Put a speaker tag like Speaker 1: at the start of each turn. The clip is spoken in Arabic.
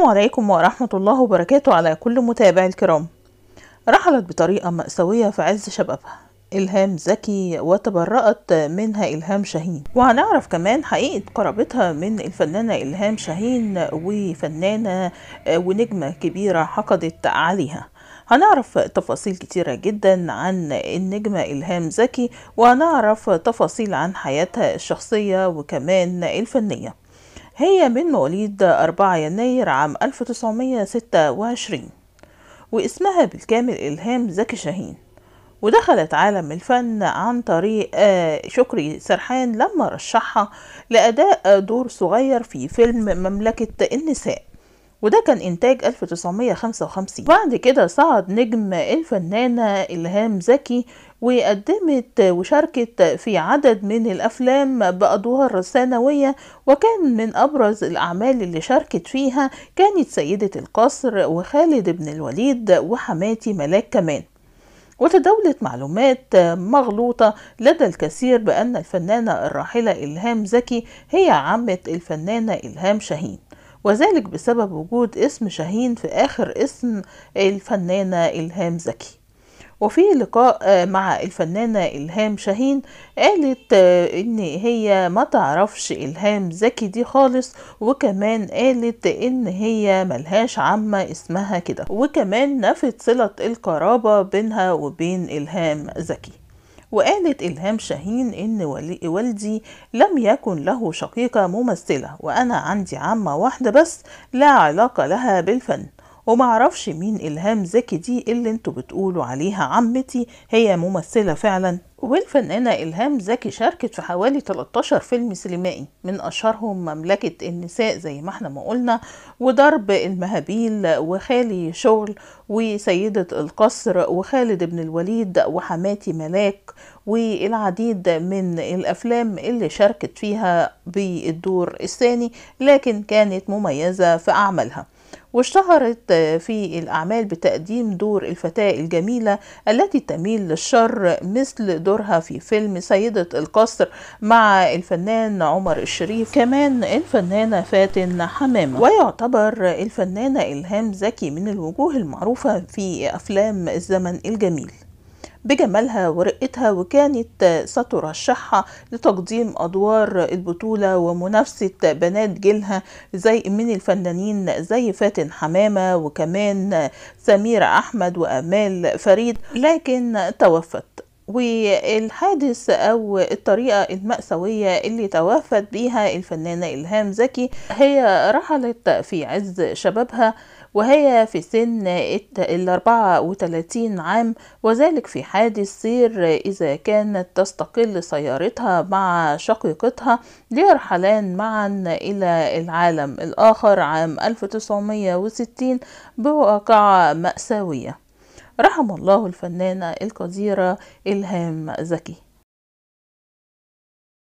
Speaker 1: السلام عليكم ورحمة الله وبركاته على كل متابع الكرام رحلت بطريقة مأساوية في عز شبابها إلهام زكي وتبرأت منها إلهام شاهين وهنعرف كمان حقيقة قرابتها من الفنانة إلهام شاهين وفنانة آه، ونجمة كبيرة حقدت عليها هنعرف تفاصيل كتيرة جدا عن النجمة إلهام زكي وهنعرف تفاصيل عن حياتها الشخصية وكمان الفنية هي من مواليد 4 يناير عام 1926 واسمها بالكامل إلهام زكي شاهين ودخلت عالم الفن عن طريق آه، شكري سرحان لما رشحها لأداء دور صغير في فيلم مملكة النساء وده كان إنتاج 1955 بعد كده صعد نجم الفنانة إلهام زكي وقدمت وشاركت في عدد من الأفلام بأدوار ثانوية وكان من أبرز الأعمال اللي شاركت فيها كانت سيدة القصر وخالد بن الوليد وحماتي ملاك كمان وتداولت معلومات مغلوطة لدى الكثير بأن الفنانة الراحلة إلهام زكي هي عمة الفنانة إلهام شاهين وذلك بسبب وجود اسم شاهين في آخر اسم الفنانة إلهام زكي وفي لقاء آه، مع الفنانة إلهام شاهين قالت آه، إن هي ما تعرفش إلهام زكي دي خالص وكمان قالت إن هي ملهاش عمة اسمها كده وكمان نفت صلة القرابة بينها وبين إلهام زكي وقالت إلهام شاهين إن والدي لم يكن له شقيقة ممثلة وأنا عندي عمة واحدة بس لا علاقة لها بالفن ومعرفش مين الهام زكي دي اللي انتوا بتقولوا عليها عمتي هي ممثله فعلا والفنانة إلهام زكي شاركت في حوالي 13 فيلم سينمائي من أشهرهم مملكة النساء زي ما احنا ما قلنا وضرب المهابيل وخالي شغل وسيدة القصر وخالد بن الوليد وحماتي ملاك والعديد من الأفلام اللي شاركت فيها بالدور الثاني لكن كانت مميزة في أعمالها واشتهرت في الأعمال بتقديم دور الفتاة الجميلة التي تميل للشر مثل دورها في فيلم سيدة القصر مع الفنان عمر الشريف كمان الفنانة فاتن حمامة ويعتبر الفنانة إلهام زكي من الوجوه المعروفة في أفلام الزمن الجميل بجمالها ورقتها وكانت سترشحها لتقديم أدوار البطولة ومنافسة بنات جيلها زي من الفنانين زي فاتن حمامة وكمان سميرة أحمد وأمال فريد لكن توفت والحادث او الطريقه الماساويه اللي توفت بيها الفنانه الهام زكي هي رحلت في عز شبابها وهي في سن الأربعة 34 عام وذلك في حادث سير إذا كانت تستقل سيارتها مع شقيقتها ليرحلان معا إلى العالم الآخر عام 1960 بواقعة مأساوية رحم الله الفنانة القديرة إلهام زكي